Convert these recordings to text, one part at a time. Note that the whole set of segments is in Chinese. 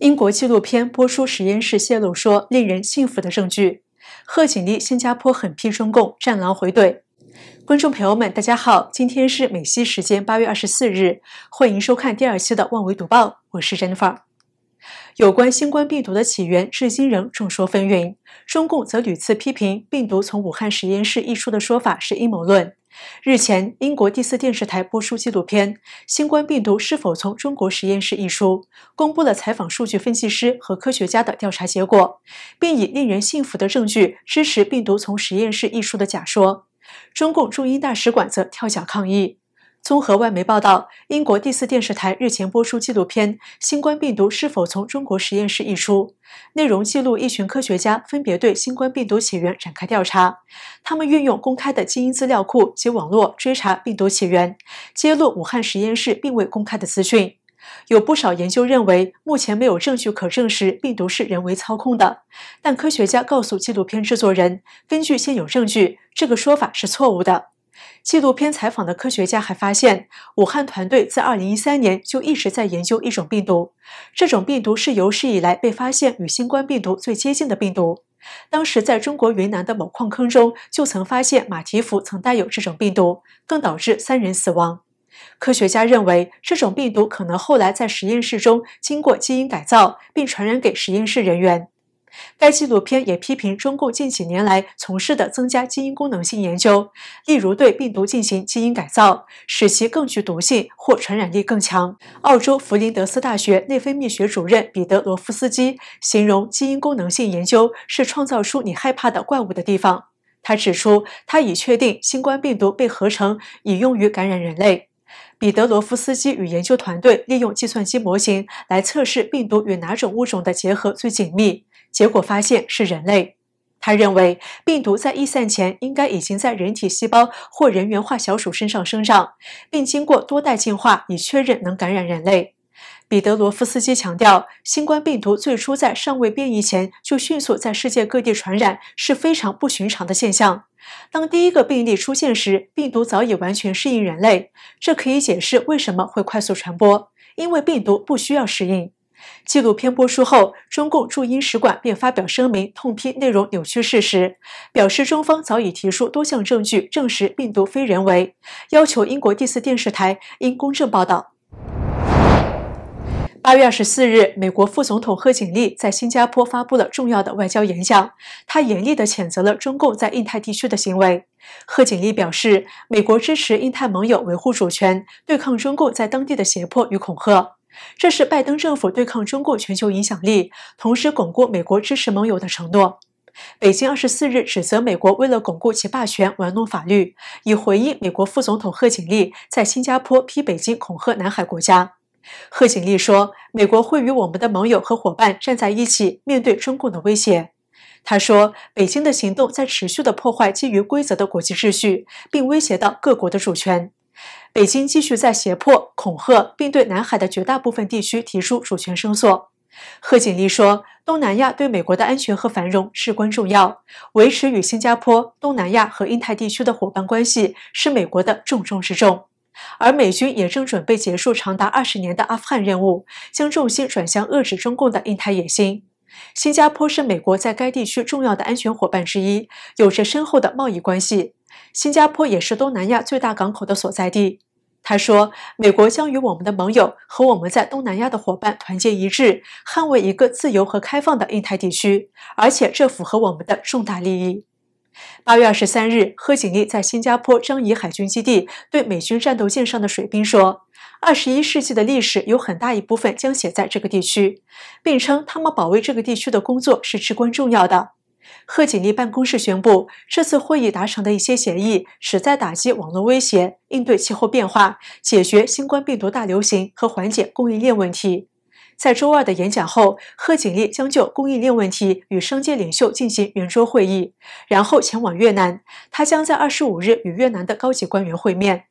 英国纪录片播出，实验室泄露说令人信服的证据。贺锦丽新加坡狠批中共，战狼回怼。观众朋友们，大家好，今天是美西时间八月二十四日，欢迎收看第二期的《万维读报》，我是 Jennifer。有关新冠病毒的起源，至今仍众说纷纭。中共则屡次批评病毒从武汉实验室溢出的说法是阴谋论。日前，英国第四电视台播出纪录片《新冠病毒是否从中国实验室溢出》，公布了采访数据分析师和科学家的调查结果，并以令人信服的证据支持病毒从实验室溢出的假说。中共驻英大使馆则跳脚抗议。综合外媒报道，英国第四电视台日前播出纪录片《新冠病毒是否从中国实验室溢出》，内容记录一群科学家分别对新冠病毒起源展开调查。他们运用公开的基因资料库及网络追查病毒起源，揭露武汉实验室并未公开的资讯。有不少研究认为，目前没有证据可证实病毒是人为操控的。但科学家告诉纪录片制作人，根据现有证据，这个说法是错误的。纪录片采访的科学家还发现，武汉团队自2013年就一直在研究一种病毒，这种病毒是有史以来被发现与新冠病毒最接近的病毒。当时在中国云南的某矿坑中，就曾发现马蹄蝠曾带有这种病毒，更导致三人死亡。科学家认为，这种病毒可能后来在实验室中经过基因改造，并传染给实验室人员。该纪录片也批评中共近几年来从事的增加基因功能性研究，例如对病毒进行基因改造，使其更具毒性或传染力更强。澳洲弗林德斯大学内分泌学主任彼得罗夫斯基形容基因功能性研究是创造出你害怕的怪物的地方。他指出，他已确定新冠病毒被合成以用于感染人类。彼得罗夫斯基与研究团队利用计算机模型来测试病毒与哪种物种的结合最紧密。结果发现是人类。他认为病毒在易散前应该已经在人体细胞或人源化小鼠身上生长，并经过多代进化，以确认能感染人类。彼得罗夫斯基强调，新冠病毒最初在尚未变异前就迅速在世界各地传染，是非常不寻常的现象。当第一个病例出现时，病毒早已完全适应人类，这可以解释为什么会快速传播，因为病毒不需要适应。纪录片播出后，中共驻英使馆便发表声明，痛批内容扭曲事实，表示中方早已提出多项证据证实病毒非人为，要求英国第四电视台应公正报道。八月二十四日，美国副总统贺锦丽在新加坡发布了重要的外交演讲，她严厉地谴责了中共在印太地区的行为。贺锦丽表示，美国支持印太盟友维护主权，对抗中共在当地的胁迫与恐吓。这是拜登政府对抗中共全球影响力，同时巩固美国支持盟友的承诺。北京二十四日指责美国为了巩固其霸权玩弄法律，以回应美国副总统贺锦丽在新加坡批北京恐吓南海国家。贺锦丽说，美国会与我们的盟友和伙伴站在一起，面对中共的威胁。他说，北京的行动在持续的破坏基于规则的国际秩序，并威胁到各国的主权。北京继续在胁迫、恐吓，并对南海的绝大部分地区提出主权申诉。贺锦丽说：“东南亚对美国的安全和繁荣至关重要，维持与新加坡、东南亚和印太地区的伙伴关系是美国的重中之重。”而美军也正准备结束长达二十年的阿富汗任务，将重心转向遏制中共的印太野心。新加坡是美国在该地区重要的安全伙伴之一，有着深厚的贸易关系。新加坡也是东南亚最大港口的所在地。他说：“美国将与我们的盟友和我们在东南亚的伙伴团结一致，捍卫一个自由和开放的印太地区，而且这符合我们的重大利益。”八月二十三日，贺锦丽在新加坡樟宜海军基地对美军战斗舰上的水兵说：“二十一世纪的历史有很大一部分将写在这个地区，并称他们保卫这个地区的工作是至关重要的。”贺锦丽办公室宣布，这次会议达成的一些协议旨在打击网络威胁、应对气候变化、解决新冠病毒大流行和缓解供应链问题。在周二的演讲后，贺锦丽将就供应链问题与商界领袖进行圆桌会议，然后前往越南。他将在二十五日与越南的高级官员会面。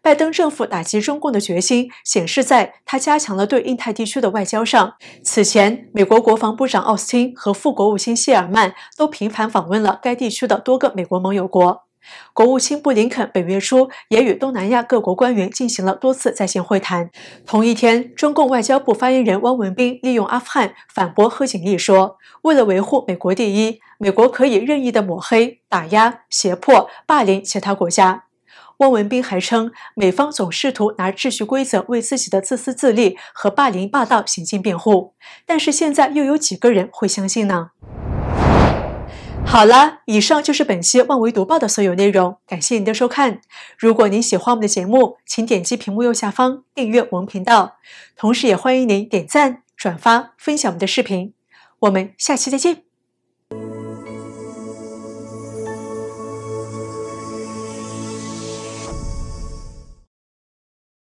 拜登政府打击中共的决心，显示在他加强了对印太地区的外交上。此前，美国国防部长奥斯汀和副国务卿谢尔曼都频繁访问了该地区的多个美国盟友国。国务卿布林肯本月初也与东南亚各国官员进行了多次在线会谈。同一天，中共外交部发言人汪文斌利用阿富汗反驳贺锦丽说：“为了维护美国第一，美国可以任意的抹黑、打压、胁迫、霸凌其他国家。”汪文斌还称，美方总试图拿秩序规则为自己的自私自利和霸凌霸道行径辩护，但是现在又有几个人会相信呢？好了，以上就是本期《万维读报》的所有内容，感谢您的收看。如果您喜欢我们的节目，请点击屏幕右下方订阅我们频道，同时也欢迎您点赞、转发、分享我们的视频。我们下期再见。